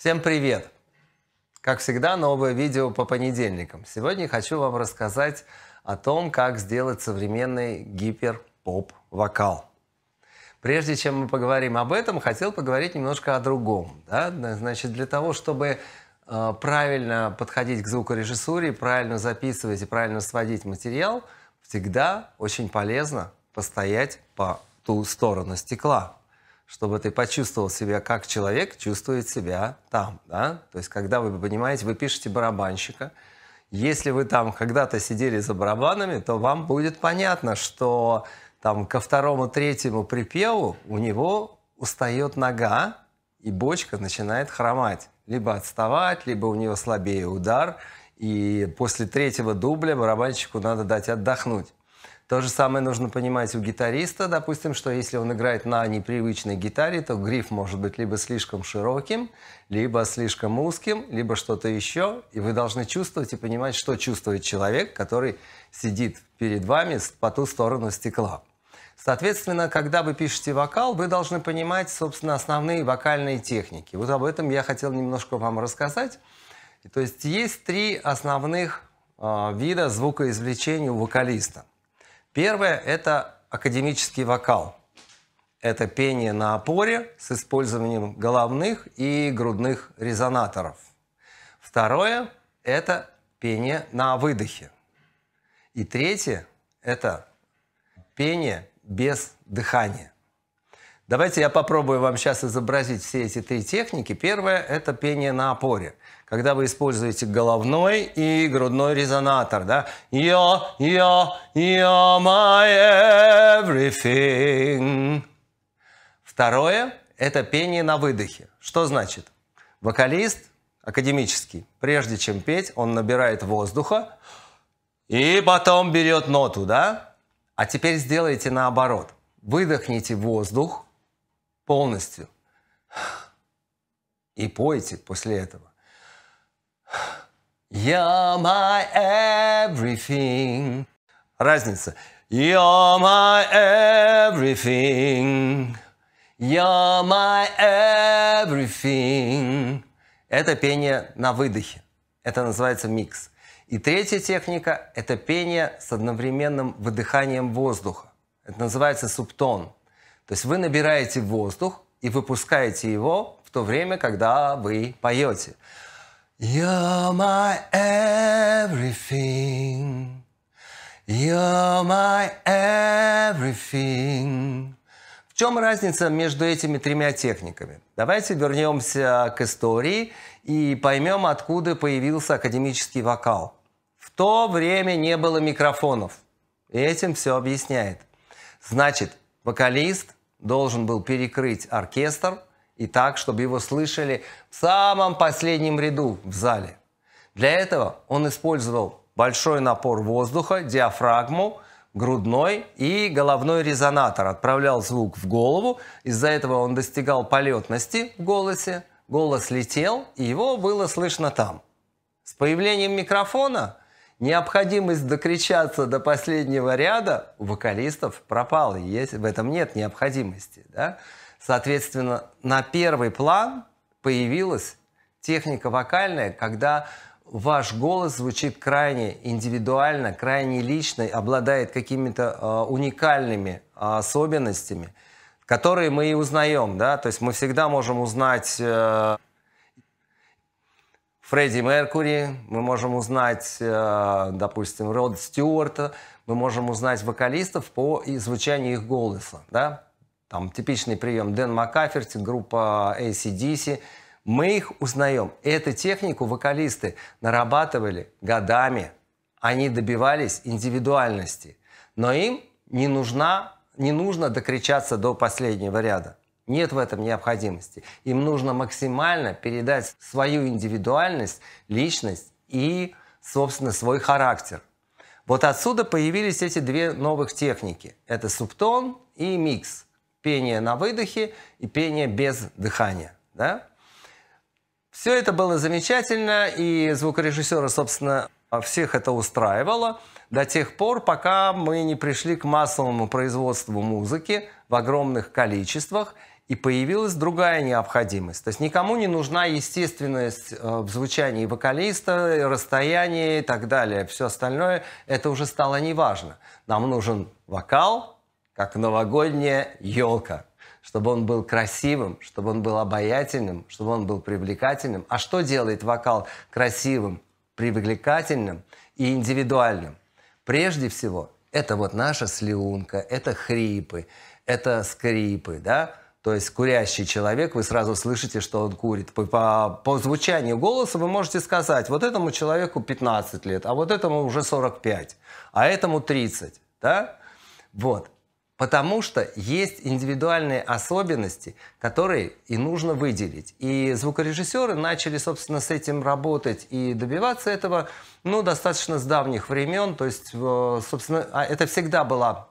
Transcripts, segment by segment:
Всем привет! Как всегда, новое видео по понедельникам. Сегодня хочу вам рассказать о том, как сделать современный гиперпоп-вокал. Прежде чем мы поговорим об этом, хотел поговорить немножко о другом. Да? Значит, для того, чтобы э, правильно подходить к звукорежиссуре, правильно записывать и правильно сводить материал, всегда очень полезно постоять по ту сторону стекла чтобы ты почувствовал себя, как человек чувствует себя там. Да? То есть, когда вы понимаете, вы пишете барабанщика, если вы там когда-то сидели за барабанами, то вам будет понятно, что там ко второму-третьему припеву у него устает нога, и бочка начинает хромать. Либо отставать, либо у него слабее удар. И после третьего дубля барабанщику надо дать отдохнуть. То же самое нужно понимать у гитариста, допустим, что если он играет на непривычной гитаре, то гриф может быть либо слишком широким, либо слишком узким, либо что-то еще. И вы должны чувствовать и понимать, что чувствует человек, который сидит перед вами по ту сторону стекла. Соответственно, когда вы пишете вокал, вы должны понимать, собственно, основные вокальные техники. Вот об этом я хотел немножко вам рассказать. То есть есть три основных э, вида звукоизвлечения у вокалиста. Первое – это академический вокал. Это пение на опоре с использованием головных и грудных резонаторов. Второе – это пение на выдохе. И третье – это пение без дыхания. Давайте я попробую вам сейчас изобразить все эти три техники. Первое – это пение на опоре – когда вы используете головной и грудной резонатор, да? You're, you're, you're my everything. Второе – это пение на выдохе. Что значит? Вокалист академический, прежде чем петь, он набирает воздуха и потом берет ноту, да? А теперь сделайте наоборот. Выдохните воздух полностью и пойте после этого. You're my everything. Разница. You're my everything. You're my everything. Это пение на выдохе. Это называется микс. И третья техника – это пение с одновременным выдыханием воздуха. Это называется субтон. То есть вы набираете воздух и выпускаете его в то время, когда вы поете. You're my everything. You're my everything. В чем разница между этими тремя техниками? Давайте вернемся к истории и поймем, откуда появился академический вокал. В то время не было микрофонов. И этим все объясняет. Значит, вокалист должен был перекрыть оркестр, и так, чтобы его слышали в самом последнем ряду в зале. Для этого он использовал большой напор воздуха, диафрагму, грудной и головной резонатор. Отправлял звук в голову, из-за этого он достигал полетности в голосе, голос летел, и его было слышно там. С появлением микрофона необходимость докричаться до последнего ряда у вокалистов пропала, есть, в этом нет необходимости. Да? Соответственно, на первый план появилась техника вокальная, когда ваш голос звучит крайне индивидуально, крайне лично, обладает какими-то э, уникальными э, особенностями, которые мы и узнаем, да, то есть мы всегда можем узнать э, Фредди Меркури, мы можем узнать, э, допустим, Род Стюарта, мы можем узнать вокалистов по звучанию их голоса, да, там типичный прием Дэн Макаферти, группа ACDC. Мы их узнаем. Эту технику вокалисты нарабатывали годами. Они добивались индивидуальности. Но им не, нужна, не нужно докричаться до последнего ряда. Нет в этом необходимости. Им нужно максимально передать свою индивидуальность, личность и, собственно, свой характер. Вот отсюда появились эти две новых техники. Это субтон и микс – пение на выдохе и пение без дыхания. Да? Все это было замечательно, и звукорежиссера, собственно, всех это устраивало до тех пор, пока мы не пришли к массовому производству музыки в огромных количествах, и появилась другая необходимость. То есть никому не нужна естественность э, в звучании вокалиста, расстояние и так далее. Все остальное, это уже стало неважно. Нам нужен вокал, как новогодняя елка, чтобы он был красивым, чтобы он был обаятельным, чтобы он был привлекательным. А что делает вокал красивым, привлекательным и индивидуальным? Прежде всего, это вот наша слюнка, это хрипы, это скрипы, да? То есть курящий человек, вы сразу слышите, что он курит. По, по, по звучанию голоса вы можете сказать, вот этому человеку 15 лет, а вот этому уже 45, а этому 30, да? Вот. Потому что есть индивидуальные особенности, которые и нужно выделить. И звукорежиссеры начали, собственно, с этим работать и добиваться этого, ну, достаточно с давних времен. То есть, э, собственно, а, это всегда была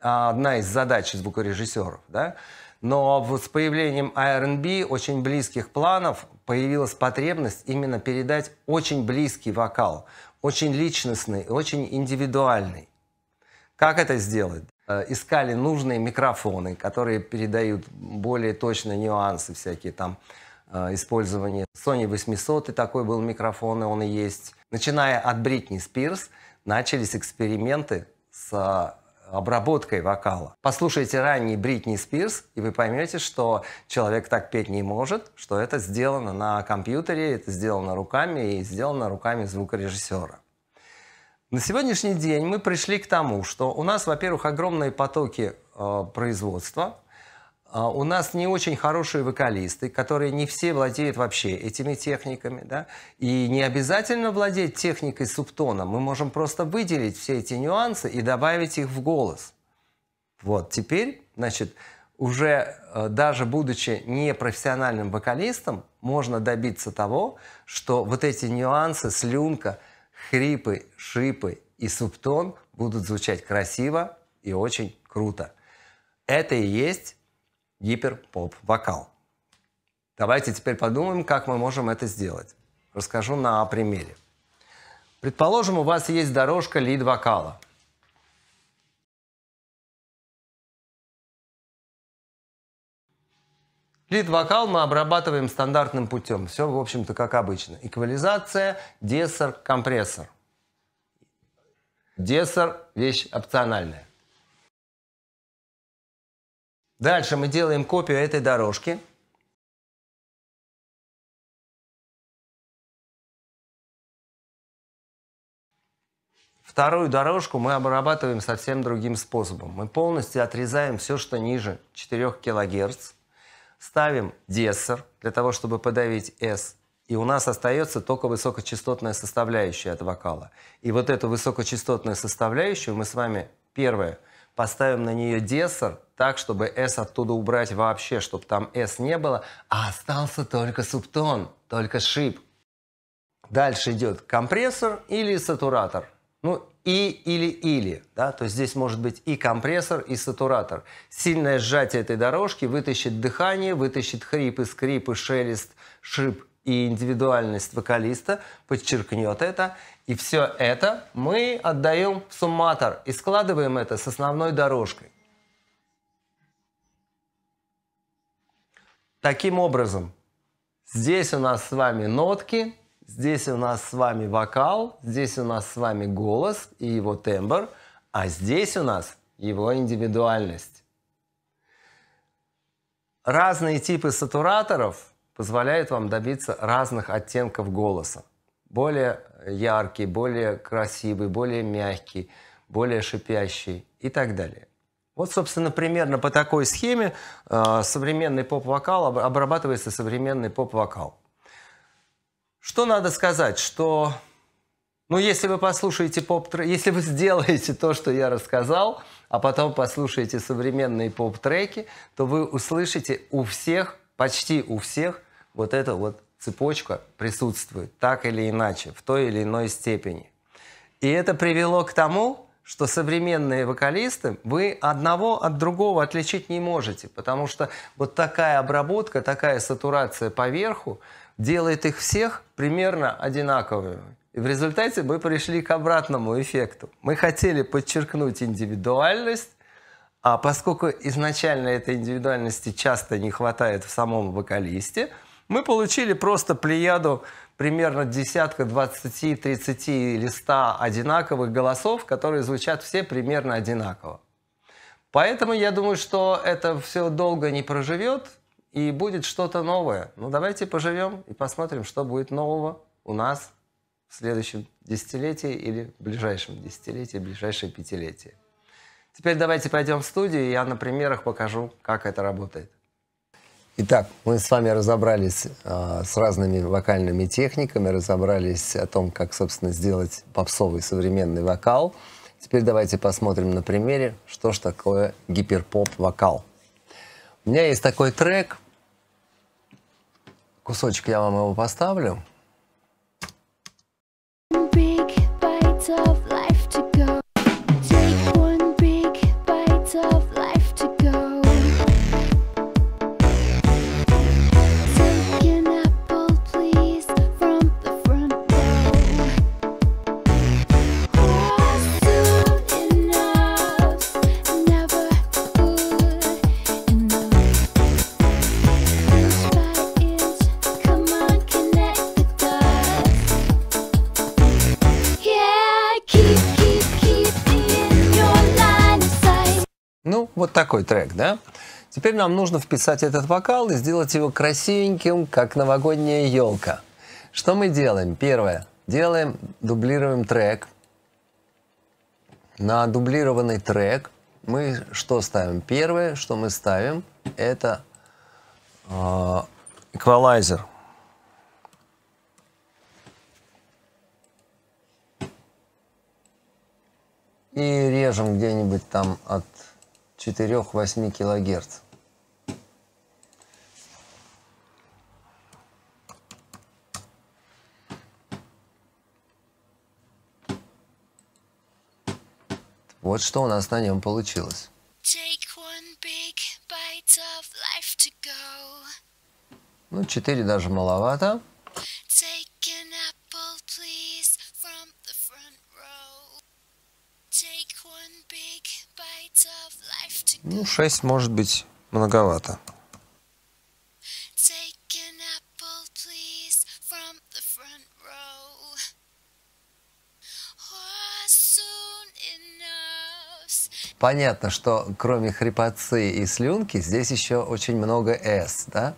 одна из задач звукорежиссеров, да? Но вот с появлением R&B очень близких планов появилась потребность именно передать очень близкий вокал, очень личностный, очень индивидуальный. Как это сделать? Э, искали нужные микрофоны, которые передают более точно нюансы всякие там э, использования. Sony 800 и такой был микрофон, и он и есть. Начиная от Бритни Спирс, начались эксперименты с э, обработкой вокала. Послушайте ранний Бритни Спирс, и вы поймете, что человек так петь не может, что это сделано на компьютере, это сделано руками и сделано руками звукорежиссера. На сегодняшний день мы пришли к тому, что у нас, во-первых, огромные потоки э, производства, а, у нас не очень хорошие вокалисты, которые не все владеют вообще этими техниками, да, и не обязательно владеть техникой субтона, мы можем просто выделить все эти нюансы и добавить их в голос. Вот, теперь, значит, уже э, даже будучи непрофессиональным вокалистом, можно добиться того, что вот эти нюансы, слюнка – хрипы, шипы и субтон будут звучать красиво и очень круто. Это и есть гиперпоп-вокал. Давайте теперь подумаем, как мы можем это сделать. Расскажу на примере. Предположим, у вас есть дорожка лид-вокала – Лид-вокал мы обрабатываем стандартным путем. Все, в общем-то, как обычно. Эквализация, десер, компрессор. Десер вещь опциональная. Дальше мы делаем копию этой дорожки. Вторую дорожку мы обрабатываем совсем другим способом. Мы полностью отрезаем все, что ниже 4 кГц ставим десер для того, чтобы подавить S, и у нас остается только высокочастотная составляющая от вокала. И вот эту высокочастотную составляющую мы с вами, первое, поставим на нее десер так, чтобы S оттуда убрать вообще, чтобы там S не было, а остался только субтон, только шип. Дальше идет компрессор или сатуратор – ну, и или или, да, то есть здесь может быть и компрессор, и сатуратор. Сильное сжатие этой дорожки вытащит дыхание, вытащит хрипы, скрипы, шелест, шип и индивидуальность вокалиста, подчеркнет это. И все это мы отдаем в сумматор и складываем это с основной дорожкой. Таким образом, здесь у нас с вами нотки, Здесь у нас с вами вокал, здесь у нас с вами голос и его тембр, а здесь у нас его индивидуальность. Разные типы сатураторов позволяют вам добиться разных оттенков голоса. Более яркий, более красивый, более мягкий, более шипящий и так далее. Вот, собственно, примерно по такой схеме э, современный поп-вокал обрабатывается современный поп-вокал. Что надо сказать, что, ну, если вы послушаете поп если вы сделаете то, что я рассказал, а потом послушаете современные поп-треки, то вы услышите у всех, почти у всех, вот эта вот цепочка присутствует так или иначе, в той или иной степени. И это привело к тому, что современные вокалисты вы одного от другого отличить не можете, потому что вот такая обработка, такая сатурация поверху делает их всех примерно одинаковыми. И в результате мы пришли к обратному эффекту. Мы хотели подчеркнуть индивидуальность, а поскольку изначально этой индивидуальности часто не хватает в самом вокалисте, мы получили просто плеяду примерно десятка, 20, 30 листа одинаковых голосов, которые звучат все примерно одинаково. Поэтому я думаю, что это все долго не проживет и будет что-то новое. Ну давайте поживем и посмотрим, что будет нового у нас в следующем десятилетии или в ближайшем десятилетии, в ближайшее пятилетие. Теперь давайте пойдем в студию, и я на примерах покажу, как это работает. Итак, мы с вами разобрались э, с разными вокальными техниками, разобрались о том, как, собственно, сделать попсовый современный вокал. Теперь давайте посмотрим на примере, что же такое гиперпоп-вокал. У меня есть такой трек, кусочек я вам его поставлю. Big bites of такой трек, да? Теперь нам нужно вписать этот вокал и сделать его красивеньким, как новогодняя елка. Что мы делаем? Первое. Делаем, дублируем трек. На дублированный трек мы что ставим? Первое, что мы ставим, это э, эквалайзер. И режем где-нибудь там от 4-8 килогерц. Вот что у нас на нем получилось. Ну, 4 даже маловато. Ну, 6 может быть многовато. Oh, Понятно, что кроме хрипотцы и слюнки здесь еще очень много «с», да?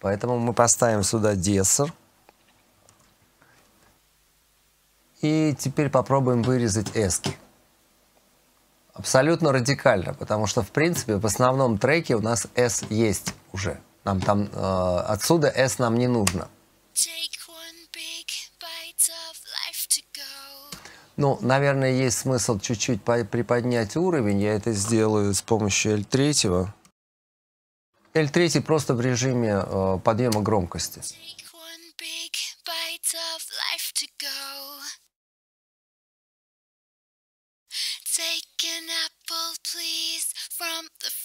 Поэтому мы поставим сюда «десер». И теперь попробуем вырезать «эски». Абсолютно радикально, потому что, в принципе, в основном треке у нас S есть уже. Нам там э, отсюда S нам не нужно. Ну, наверное, есть смысл чуть-чуть приподнять уровень. Я это сделаю с помощью L3. L3 просто в режиме э, подъема громкости.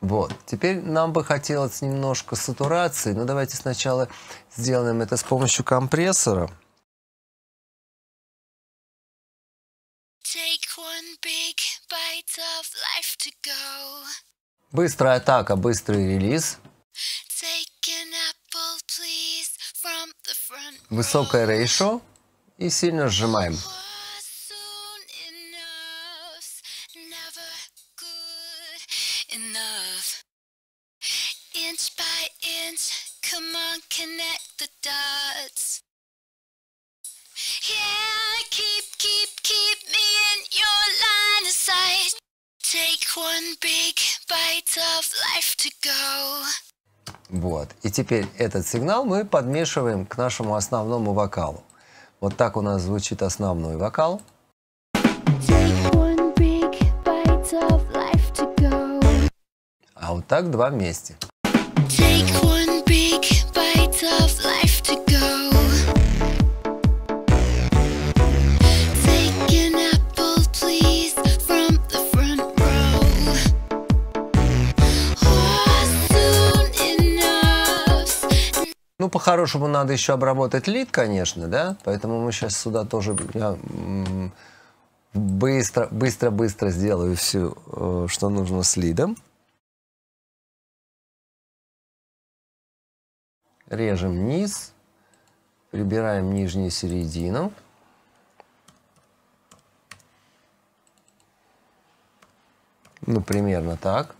Вот, теперь нам бы хотелось немножко сатурации, но ну, давайте сначала сделаем это с помощью компрессора. Быстрая атака, быстрый релиз. Apple, Высокое рейшо и сильно сжимаем. connect the dots. Yeah, keep, keep, keep me in your line of sight. Take one big bite of life to go. Вот. И теперь этот сигнал мы подмешиваем к нашему основному вокалу. Вот так у нас звучит основной вокал. А вот так два вместе. Take one По-хорошему надо еще обработать лид, конечно, да, поэтому мы сейчас сюда тоже... Я быстро-быстро-быстро сделаю все, э, что нужно с лидом. Режем низ, прибираем нижнюю середину. Ну, примерно так.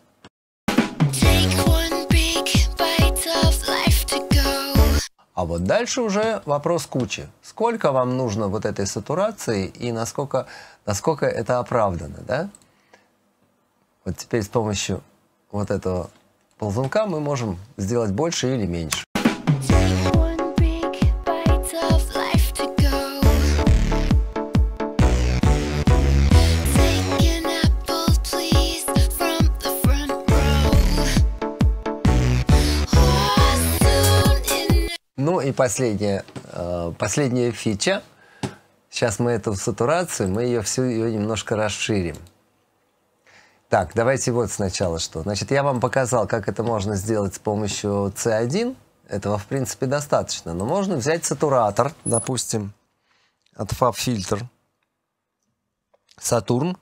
А вот дальше уже вопрос кучи. Сколько вам нужно вот этой сатурации и насколько, насколько это оправдано, да? Вот теперь с помощью вот этого ползунка мы можем сделать больше или меньше. Ну и последняя, э, последняя фича. Сейчас мы эту сатурацию, мы ее всю ее немножко расширим. Так, давайте вот сначала что. Значит, я вам показал, как это можно сделать с помощью C1. Этого, в принципе, достаточно. Но можно взять сатуратор, допустим, от FAB-фильтр, Saturn.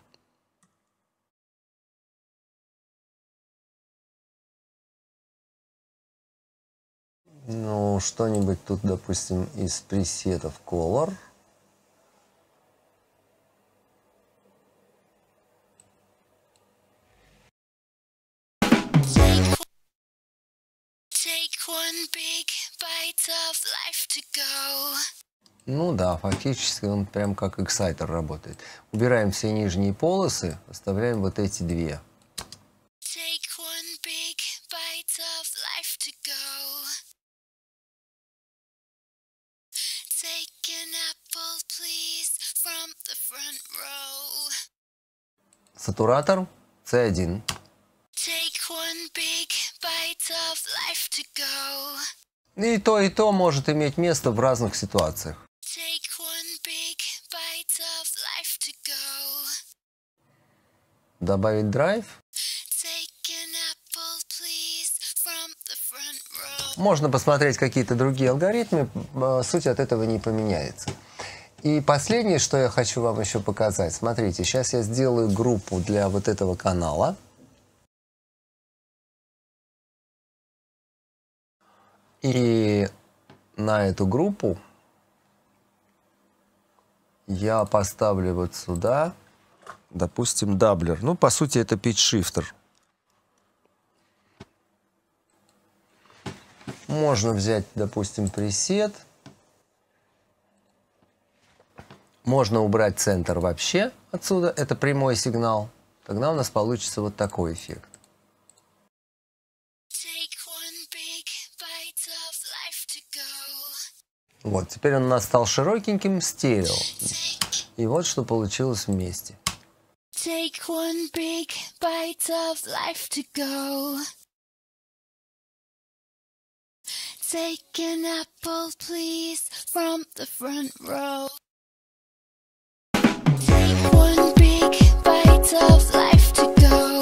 Ну, что-нибудь тут, допустим, из пресетов Color. Ну да, фактически он прям как эксайтер работает. Убираем все нижние полосы, оставляем вот эти две. apple, please, from the front row. Сатуратор С1. Take one big bite of life to go. И то, и то может иметь место в разных ситуациях. Take one big bite of life to go. Добавить драйв. Можно посмотреть какие-то другие алгоритмы, а, суть от этого не поменяется. И последнее, что я хочу вам еще показать. Смотрите, сейчас я сделаю группу для вот этого канала. И на эту группу я поставлю вот сюда, допустим, даблер. Ну, по сути, это питчшифтер. шифтер Можно взять, допустим, пресет. Можно убрать центр вообще отсюда. Это прямой сигнал. Тогда у нас получится вот такой эффект. Вот, теперь он у нас стал широкеньким стерео. И вот что получилось вместе. Take one big bite of life to go. Take an apple, please, from the front row. Take one big bite of life to go.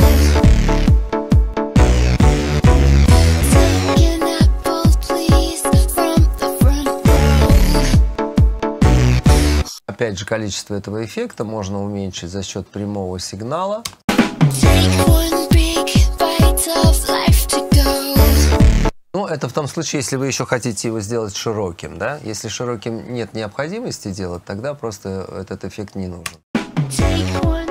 Опять же, количество этого эффекта можно уменьшить за счет прямого сигнала. Take one big это в том случае, если вы еще хотите его сделать широким, да? Если широким нет необходимости делать, тогда просто этот эффект не нужен.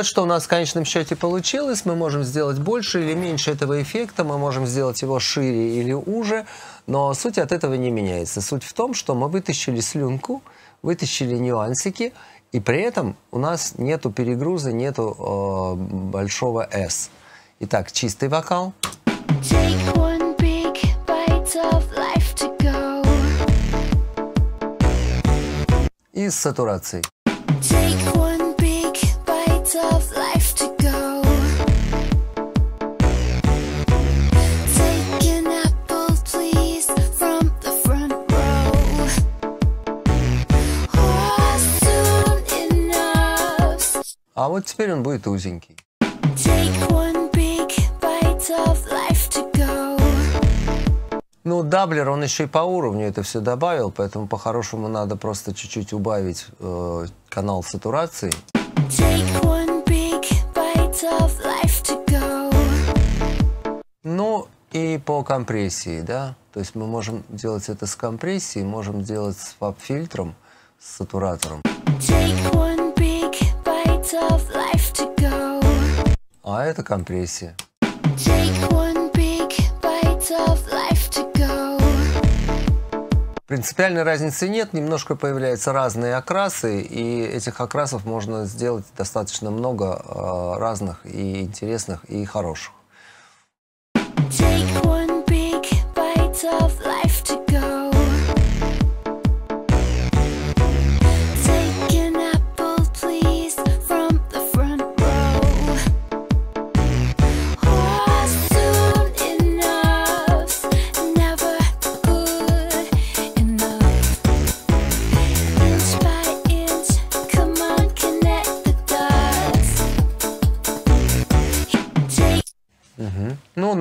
вот что у нас в конечном счете получилось. Мы можем сделать больше или меньше этого эффекта, мы можем сделать его шире или уже, но суть от этого не меняется. Суть в том, что мы вытащили слюнку, вытащили нюансики, и при этом у нас нету перегруза, нету э, большого S. Итак, чистый вокал. И с сатурацией. А вот теперь он будет узенький. Ну, даблер, он еще и по уровню это все добавил, поэтому по-хорошему надо просто чуть-чуть убавить э, канал сатурации. Ну, и по компрессии, да. То есть мы можем делать это с компрессией, можем делать с фаб-фильтром, с сатуратором. Take а это компрессия. Принципиальной разницы нет, немножко появляются разные окрасы, и этих окрасов можно сделать достаточно много э, разных и интересных, и хороших.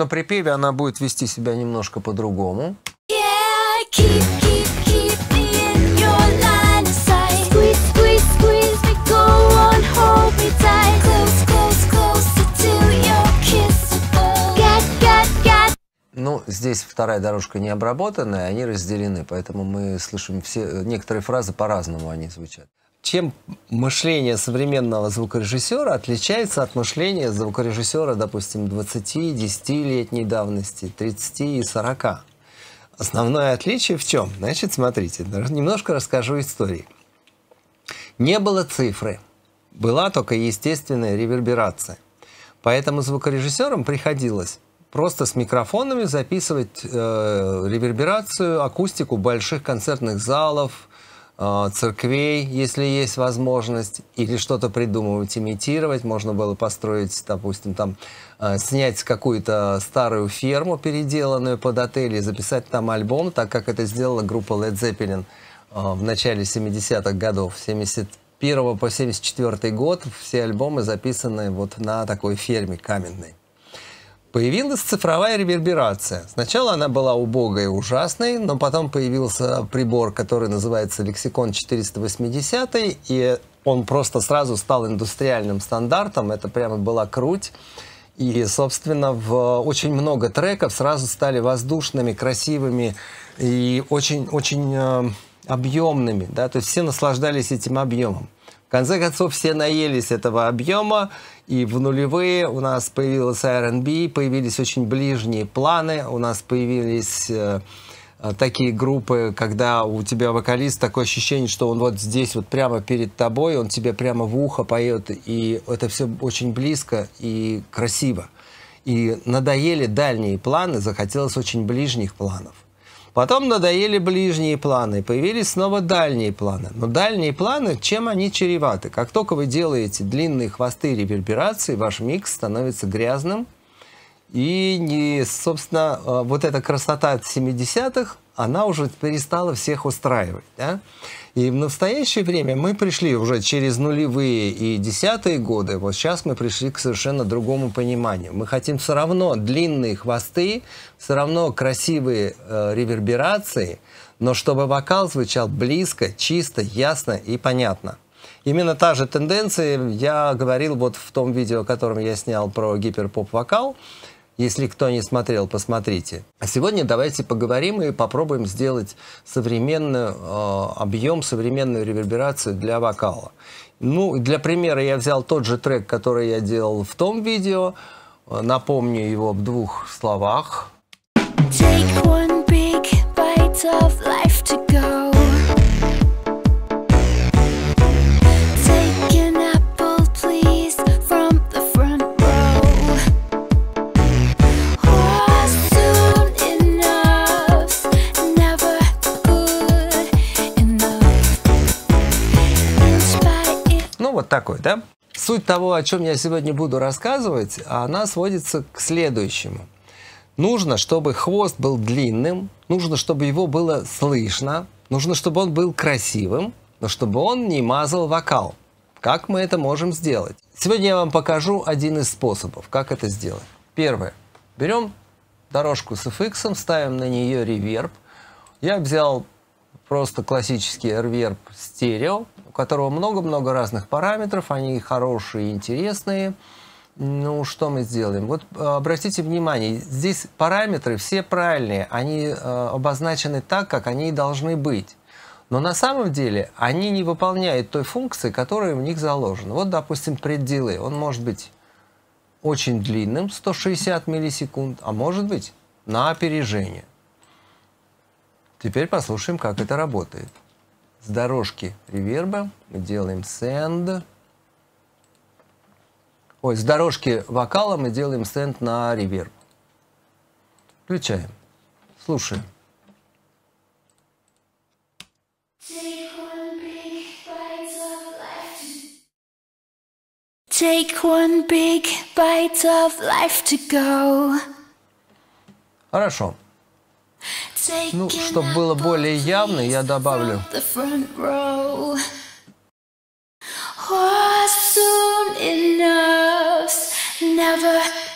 припеве она будет вести себя немножко по-другому. Ну, здесь вторая дорожка не обработанная, они разделены, поэтому мы слышим все, э, некоторые фразы по-разному они звучат чем мышление современного звукорежиссера отличается от мышления звукорежиссера, допустим, 20-10-летней давности, 30 и 40? Основное отличие в чем? Значит, смотрите, немножко расскажу истории. Не было цифры, была только естественная реверберация. Поэтому звукорежиссерам приходилось просто с микрофонами записывать э, реверберацию, акустику больших концертных залов, Э, церквей, если есть возможность, или что-то придумывать, имитировать. Можно было построить, допустим, там, э, снять какую-то старую ферму, переделанную под отель, и записать там альбом, так как это сделала группа Led Zeppelin э, в начале 70-х годов, 71 по 74 год. Все альбомы записаны вот на такой ферме каменной. Появилась цифровая реверберация. Сначала она была убогой и ужасной, но потом появился прибор, который называется Lexicon 480, и он просто сразу стал индустриальным стандартом. Это прямо была круть. И, собственно, в очень много треков сразу стали воздушными, красивыми и очень-очень э, объемными. Да? То есть все наслаждались этим объемом конце концов, все наелись этого объема, и в нулевые у нас появилась R&B, появились очень ближние планы, у нас появились э, э, такие группы, когда у тебя вокалист, такое ощущение, что он вот здесь вот прямо перед тобой, он тебе прямо в ухо поет, и это все очень близко и красиво. И надоели дальние планы, захотелось очень ближних планов. Потом надоели ближние планы, появились снова дальние планы. Но дальние планы, чем они чреваты? Как только вы делаете длинные хвосты реверберации, ваш микс становится грязным. И, не, собственно, э, вот эта красота от 70-х, она уже перестала всех устраивать. Да? И в настоящее время мы пришли уже через нулевые и десятые годы, вот сейчас мы пришли к совершенно другому пониманию. Мы хотим все равно длинные хвосты, все равно красивые э, реверберации, но чтобы вокал звучал близко, чисто, ясно и понятно. Именно та же тенденция, я говорил вот в том видео, которым я снял про гиперпоп-вокал, э, если кто не смотрел, посмотрите. А сегодня давайте поговорим и попробуем сделать современный э, объем, современную реверберацию для вокала. Ну, для примера я взял тот же трек, который я делал в том видео. Э, напомню его в двух словах. Take one big bite of life to go. такой, да? Суть того, о чем я сегодня буду рассказывать, она сводится к следующему. Нужно, чтобы хвост был длинным, нужно, чтобы его было слышно, нужно, чтобы он был красивым, но чтобы он не мазал вокал. Как мы это можем сделать? Сегодня я вам покажу один из способов, как это сделать. Первое. Берем дорожку с FX, ставим на нее реверб. Я взял просто классический реверб стерео, которого много-много разных параметров, они хорошие, интересные. Ну, что мы сделаем? Вот э, обратите внимание, здесь параметры все правильные, они э, обозначены так, как они и должны быть. Но на самом деле они не выполняют той функции, которая в них заложена. Вот, допустим, пределы. Он может быть очень длинным, 160 миллисекунд, а может быть на опережение. Теперь послушаем, как это работает с дорожки реверба мы делаем send. Ой, с дорожки вокала мы делаем send на реверб. Включаем. Слушаем. Take one big bite of life to go. Хорошо. Ну, чтобы было более явно, я добавлю.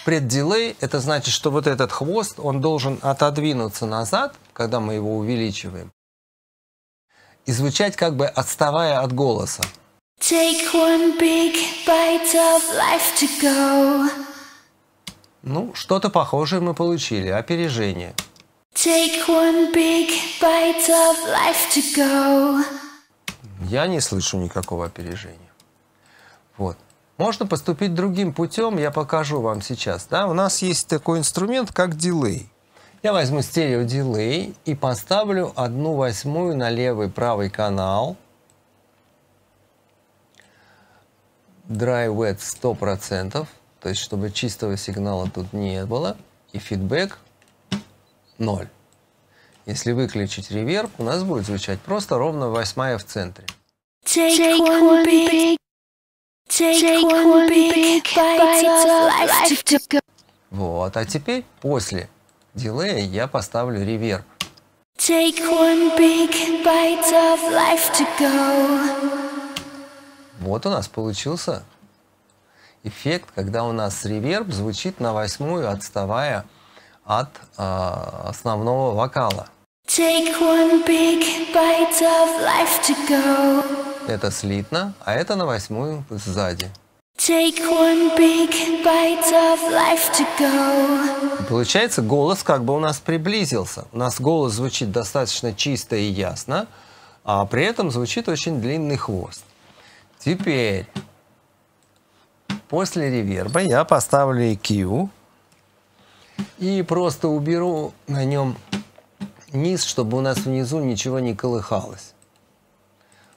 Преддилей – это значит, что вот этот хвост, он должен отодвинуться назад, когда мы его увеличиваем, и звучать как бы отставая от голоса. Take one big bite of life to go. Ну, что-то похожее мы получили, опережение. Я не слышу никакого опережения. Вот. Можно поступить другим путем, я покажу вам сейчас. Да? У нас есть такой инструмент, как дилей. Я возьму стерео дилей и поставлю одну восьмую на левый правый канал. Dry wet 100%, то есть чтобы чистого сигнала тут не было. И фидбэк ноль. Если выключить реверб, у нас будет звучать просто ровно восьмая в центре. Вот, а теперь после дилея я поставлю реверб. Вот у нас получился эффект, когда у нас реверб звучит на восьмую, отставая от э, основного вокала. Take one big bite of life to go. Это слитно, а это на восьмую сзади. Take one big bite of life to go. Получается, голос как бы у нас приблизился. У нас голос звучит достаточно чисто и ясно, а при этом звучит очень длинный хвост. Теперь, после реверба я поставлю EQ. И просто уберу на нем низ, чтобы у нас внизу ничего не колыхалось.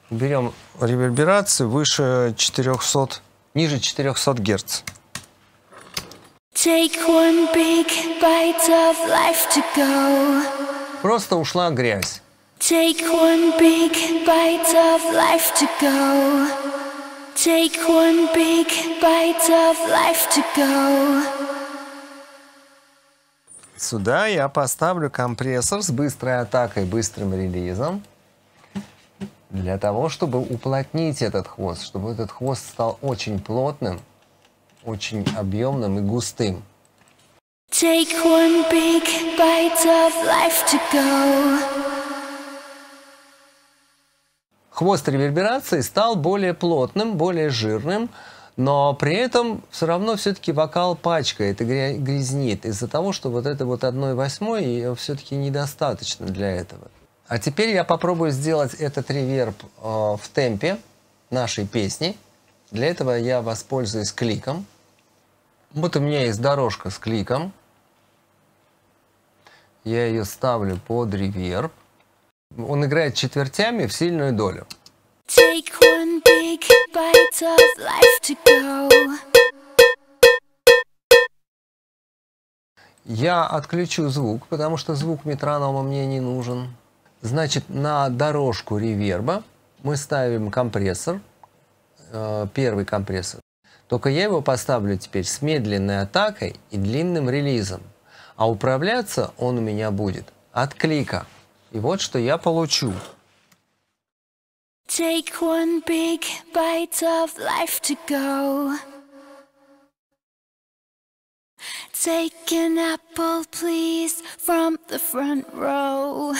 Берем реверберацию выше 400, ниже 400 Гц. Просто ушла грязь. Take one big bite of life to go. Take one big bite of life to go. Сюда я поставлю компрессор с быстрой атакой, быстрым релизом. Для того, чтобы уплотнить этот хвост, чтобы этот хвост стал очень плотным, очень объемным и густым. Take one big bite of life to go. Хвост реверберации стал более плотным, более жирным, но при этом все равно все-таки вокал пачкает и грязнит из-за того, что вот это вот 1 восьмой ее все-таки недостаточно для этого. А теперь я попробую сделать этот реверб э, в темпе нашей песни. Для этого я воспользуюсь кликом. Вот у меня есть дорожка с кликом. Я ее ставлю под реверб. Он играет четвертями в сильную долю. Take one bite of life to go. Я отключу звук, потому что звук метронома мне не нужен. Значит, на дорожку реверба мы ставим компрессор, э, первый компрессор. Только я его поставлю теперь с медленной атакой и длинным релизом. А управляться он у меня будет от клика. И вот что я получу. take one big bite of life to go. Take an apple, please, from the front row.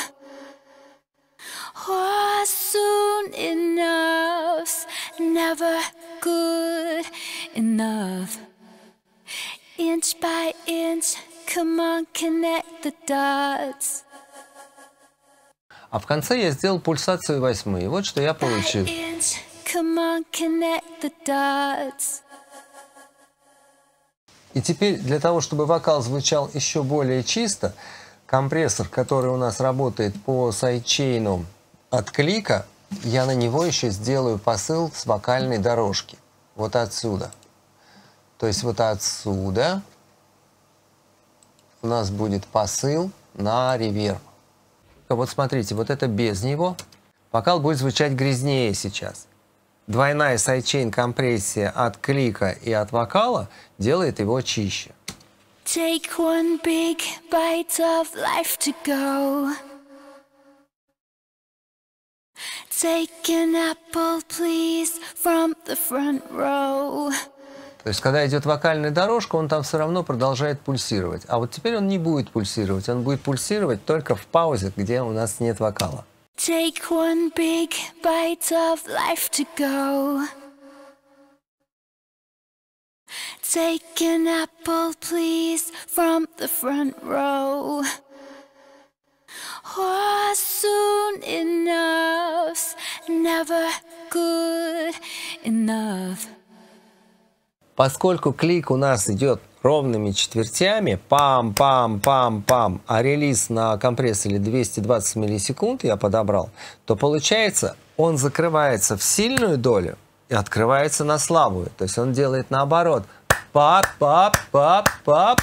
Oh, soon enough's never good enough. Inch by inch, come on, connect the dots. А в конце я сделал пульсацию восьмые. Вот что я получил. И теперь для того, чтобы вокал звучал еще более чисто, компрессор, который у нас работает по сайдчейну от клика, я на него еще сделаю посыл с вокальной дорожки. Вот отсюда. То есть вот отсюда у нас будет посыл на реверб. Вот смотрите, вот это без него. Вокал будет звучать грязнее сейчас. Двойная сайдчейн компрессия от клика и от вокала делает его чище. Take one big bite of life to go. Take an apple, please, from the front row. То есть, когда идет вокальная дорожка, он там все равно продолжает пульсировать. А вот теперь он не будет пульсировать, он будет пульсировать только в паузе, где у нас нет вокала. Take one big bite of life to go. Take an apple, please, from the front row. Or oh, soon enough's never good enough. Поскольку клик у нас идет ровными четвертями, пам-пам-пам-пам, а релиз на компрессоре 220 миллисекунд я подобрал, то получается он закрывается в сильную долю и открывается на слабую. То есть он делает наоборот. Пап-пап-пап-пап.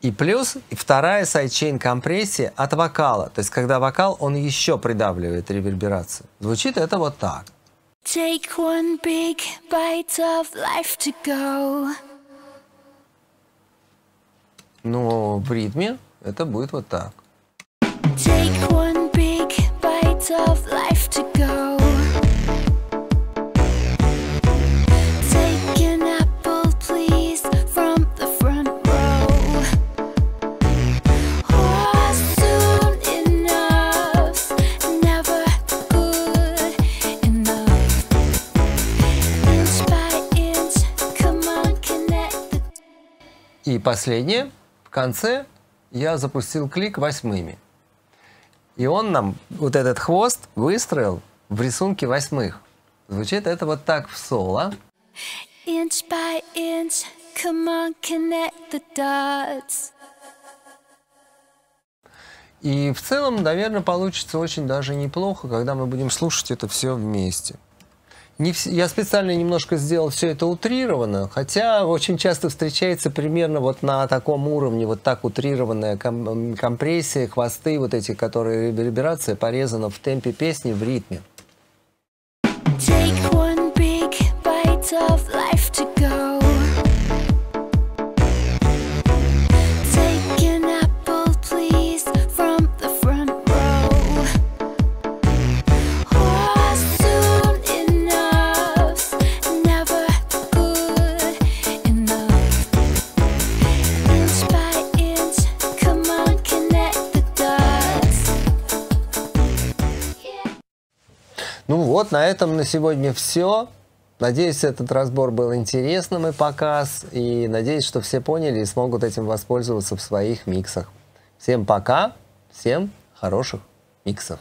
И плюс и вторая сайдчейн компрессия от вокала. То есть когда вокал, он еще придавливает реверберацию. Звучит это вот так. Take one big bite of life to go. Но в ритме это будет вот так. Take one big bite of life to go. И последнее, в конце я запустил клик восьмыми. И он нам вот этот хвост выстроил в рисунке восьмых. Звучит это вот так в соло. Inch by inch, come on, connect the dots. И в целом, наверное, получится очень даже неплохо, когда мы будем слушать это все вместе. Не, я специально немножко сделал все это утрированно, хотя очень часто встречается примерно вот на таком уровне, вот так утрированная ком, компрессия, хвосты вот эти, которые реверберация порезана в темпе песни, в ритме. на этом на сегодня все. Надеюсь, этот разбор был интересным и показ. И надеюсь, что все поняли и смогут этим воспользоваться в своих миксах. Всем пока, всем хороших миксов.